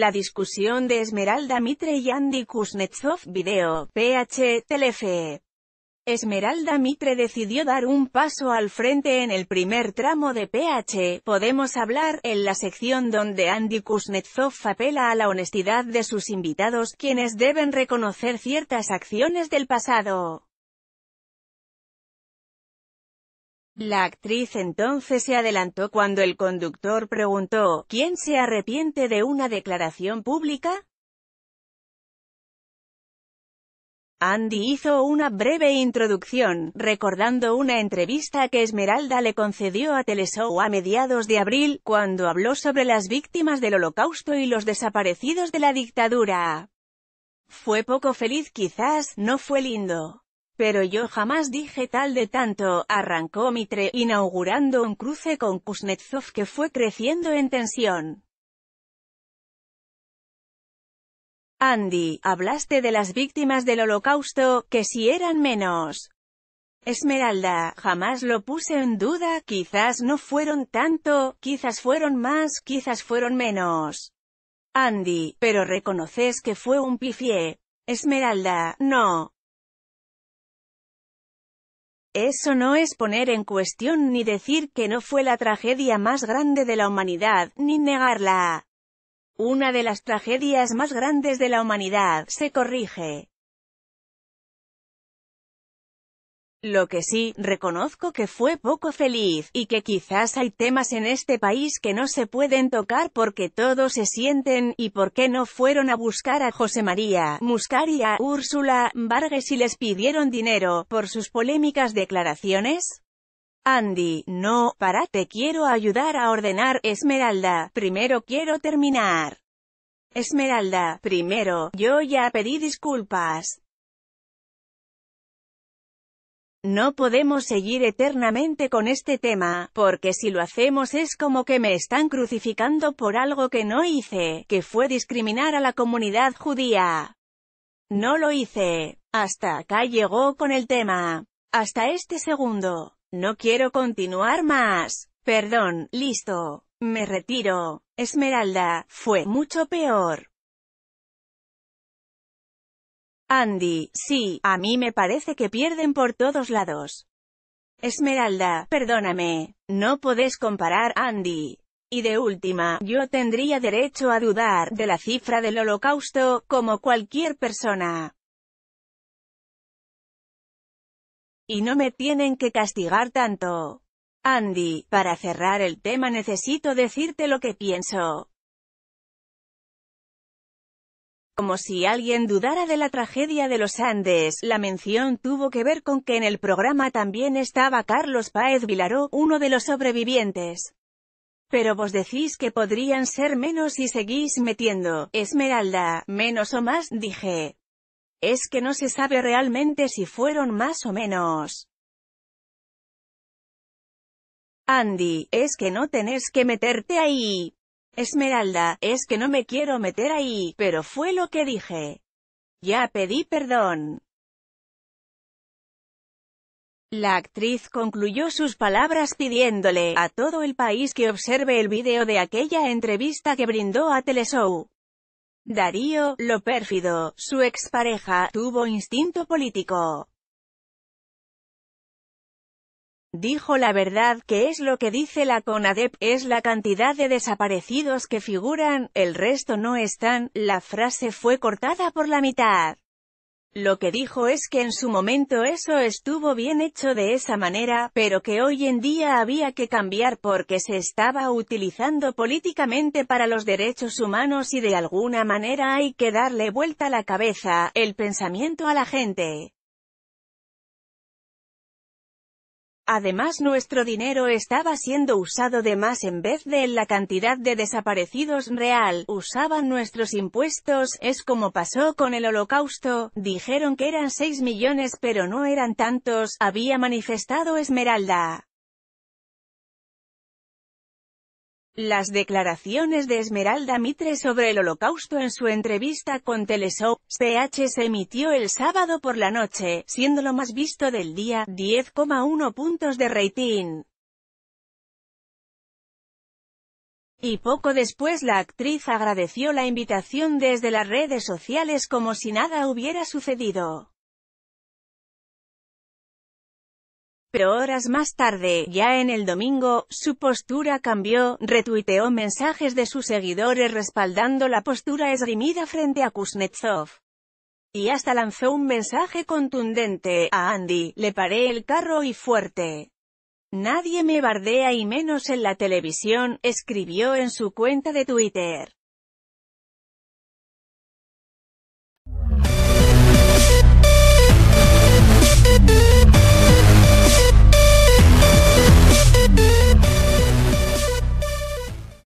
la discusión de Esmeralda Mitre y Andy Kuznetsov Video, PH, Telefe. Esmeralda Mitre decidió dar un paso al frente en el primer tramo de PH, Podemos Hablar, en la sección donde Andy Kuznetsov apela a la honestidad de sus invitados, quienes deben reconocer ciertas acciones del pasado. La actriz entonces se adelantó cuando el conductor preguntó, ¿quién se arrepiente de una declaración pública? Andy hizo una breve introducción, recordando una entrevista que Esmeralda le concedió a Teleshow a mediados de abril, cuando habló sobre las víctimas del holocausto y los desaparecidos de la dictadura. Fue poco feliz quizás, no fue lindo. Pero yo jamás dije tal de tanto, arrancó Mitre, inaugurando un cruce con Kuznetsov que fue creciendo en tensión. Andy, hablaste de las víctimas del holocausto, que si eran menos. Esmeralda, jamás lo puse en duda, quizás no fueron tanto, quizás fueron más, quizás fueron menos. Andy, pero reconoces que fue un pifié. Esmeralda, no. Eso no es poner en cuestión ni decir que no fue la tragedia más grande de la humanidad, ni negarla. Una de las tragedias más grandes de la humanidad, se corrige. Lo que sí, reconozco que fue poco feliz, y que quizás hay temas en este país que no se pueden tocar porque todos se sienten, y por qué no fueron a buscar a José María, Muscari a Úrsula, Vargas y les pidieron dinero, por sus polémicas declaraciones. Andy, no, para, te quiero ayudar a ordenar, Esmeralda, primero quiero terminar. Esmeralda, primero, yo ya pedí disculpas. No podemos seguir eternamente con este tema, porque si lo hacemos es como que me están crucificando por algo que no hice, que fue discriminar a la comunidad judía. No lo hice. Hasta acá llegó con el tema. Hasta este segundo. No quiero continuar más. Perdón, listo. Me retiro. Esmeralda, fue mucho peor. Andy, sí, a mí me parece que pierden por todos lados. Esmeralda, perdóname, no podés comparar, Andy. Y de última, yo tendría derecho a dudar de la cifra del holocausto, como cualquier persona. Y no me tienen que castigar tanto. Andy, para cerrar el tema necesito decirte lo que pienso. Como si alguien dudara de la tragedia de los Andes, la mención tuvo que ver con que en el programa también estaba Carlos Paez Vilaró, uno de los sobrevivientes. Pero vos decís que podrían ser menos y seguís metiendo, Esmeralda, menos o más, dije. Es que no se sabe realmente si fueron más o menos. Andy, es que no tenés que meterte ahí. Esmeralda, es que no me quiero meter ahí, pero fue lo que dije. Ya pedí perdón. La actriz concluyó sus palabras pidiéndole a todo el país que observe el vídeo de aquella entrevista que brindó a Teleshow. Darío, lo pérfido, su expareja, tuvo instinto político. Dijo la verdad que es lo que dice la CONADEP, es la cantidad de desaparecidos que figuran, el resto no están, la frase fue cortada por la mitad. Lo que dijo es que en su momento eso estuvo bien hecho de esa manera, pero que hoy en día había que cambiar porque se estaba utilizando políticamente para los derechos humanos y de alguna manera hay que darle vuelta la cabeza, el pensamiento a la gente. Además nuestro dinero estaba siendo usado de más en vez de en la cantidad de desaparecidos real, usaban nuestros impuestos, es como pasó con el holocausto, dijeron que eran 6 millones pero no eran tantos, había manifestado Esmeralda. Las declaraciones de Esmeralda Mitre sobre el holocausto en su entrevista con Teleshow CH se emitió el sábado por la noche, siendo lo más visto del día, 10,1 puntos de rating. Y poco después la actriz agradeció la invitación desde las redes sociales como si nada hubiera sucedido. Pero horas más tarde, ya en el domingo, su postura cambió, retuiteó mensajes de sus seguidores respaldando la postura esgrimida frente a Kuznetsov. Y hasta lanzó un mensaje contundente, a Andy, le paré el carro y fuerte. Nadie me bardea y menos en la televisión, escribió en su cuenta de Twitter.